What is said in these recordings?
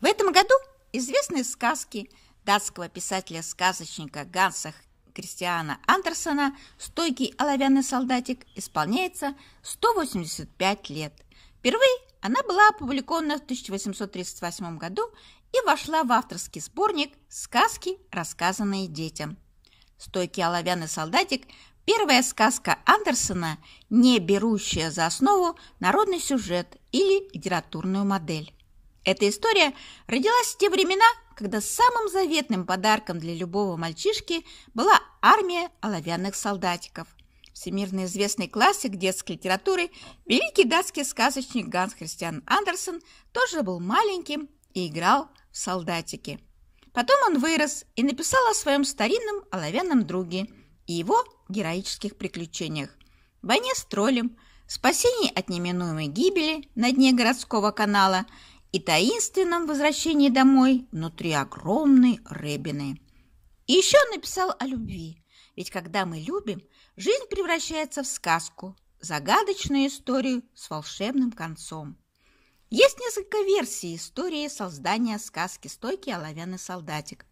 В этом году известные сказки датского писателя-сказочника Ганса Кристиана Андерсона «Стойкий оловянный солдатик» исполняется 185 лет. Впервые она была опубликована в 1838 году и вошла в авторский сборник «Сказки, рассказанные детям». «Стойкий оловянный солдатик» – первая сказка Андерсона, не берущая за основу народный сюжет или литературную модель. Эта история родилась в те времена, когда самым заветным подарком для любого мальчишки была армия оловянных солдатиков. Всемирно известный классик детской литературы, великий датский сказочник Ганс Христиан Андерсен тоже был маленьким и играл в солдатики. Потом он вырос и написал о своем старинном оловянном друге и его героических приключениях. Войне с троллем, спасении от неминуемой гибели на дне городского канала – и таинственном возвращении домой внутри огромной рыбины. И еще написал о любви, ведь когда мы любим, жизнь превращается в сказку, загадочную историю с волшебным концом. Есть несколько версий истории создания сказки «Стойкий оловянный солдатик».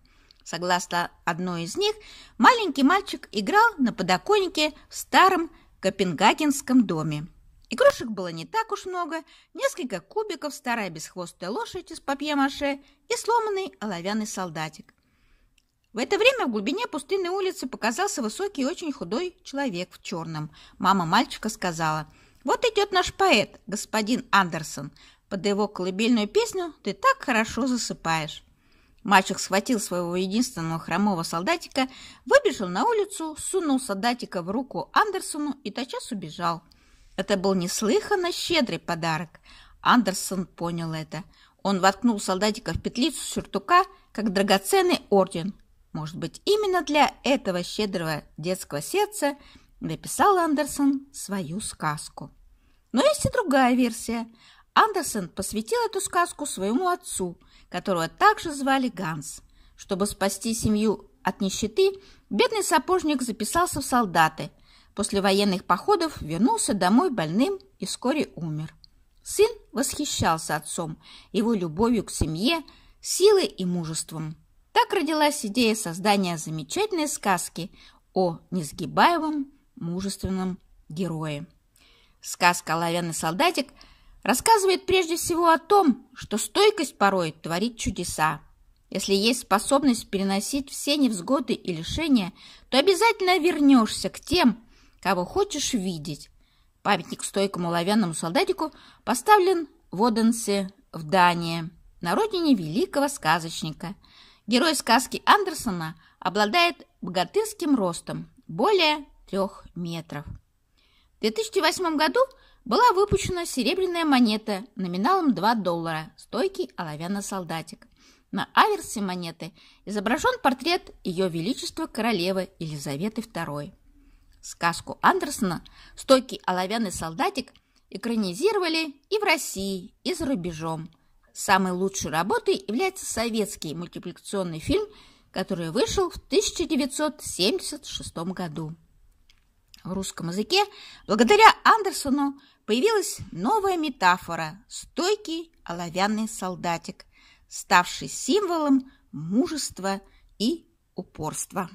Согласно одной из них, маленький мальчик играл на подоконнике в старом копенгагенском доме. Игрушек было не так уж много, несколько кубиков, старая бесхвостая лошадь из папье-маше и сломанный оловянный солдатик. В это время в глубине пустынной улицы показался высокий и очень худой человек в черном. Мама мальчика сказала, «Вот идет наш поэт, господин Андерсон. Под его колыбельную песню ты так хорошо засыпаешь». Мальчик схватил своего единственного хромого солдатика, выбежал на улицу, сунул солдатика в руку Андерсону и тотчас убежал. Это был неслыханно щедрый подарок. Андерсон понял это. Он воткнул солдатика в петлицу сюртука, как драгоценный орден. Может быть, именно для этого щедрого детского сердца написал Андерсон свою сказку. Но есть и другая версия. Андерсон посвятил эту сказку своему отцу, которого также звали Ганс. Чтобы спасти семью от нищеты, бедный сапожник записался в солдаты – после военных походов вернулся домой больным и вскоре умер. Сын восхищался отцом, его любовью к семье, силой и мужеством. Так родилась идея создания замечательной сказки о несгибаемом мужественном герое. Сказка «Оловянный солдатик» рассказывает прежде всего о том, что стойкость порой творит чудеса. Если есть способность переносить все невзгоды и лишения, то обязательно вернешься к тем, кого хочешь видеть. Памятник стойкому лавянному солдатику поставлен в Оденсе, в Дании, на родине великого сказочника. Герой сказки Андерсона обладает богатырским ростом более трех метров. В 2008 году была выпущена серебряная монета номиналом 2 доллара, стойкий оловянно-солдатик. На аверсе монеты изображен портрет Ее Величества Королевы Елизаветы II. Сказку Андерсона «Стойкий оловянный солдатик» экранизировали и в России, и за рубежом. Самой лучшей работой является советский мультипликационный фильм, который вышел в 1976 году. В русском языке благодаря Андерсону появилась новая метафора «стойкий оловянный солдатик», ставший символом мужества и упорства.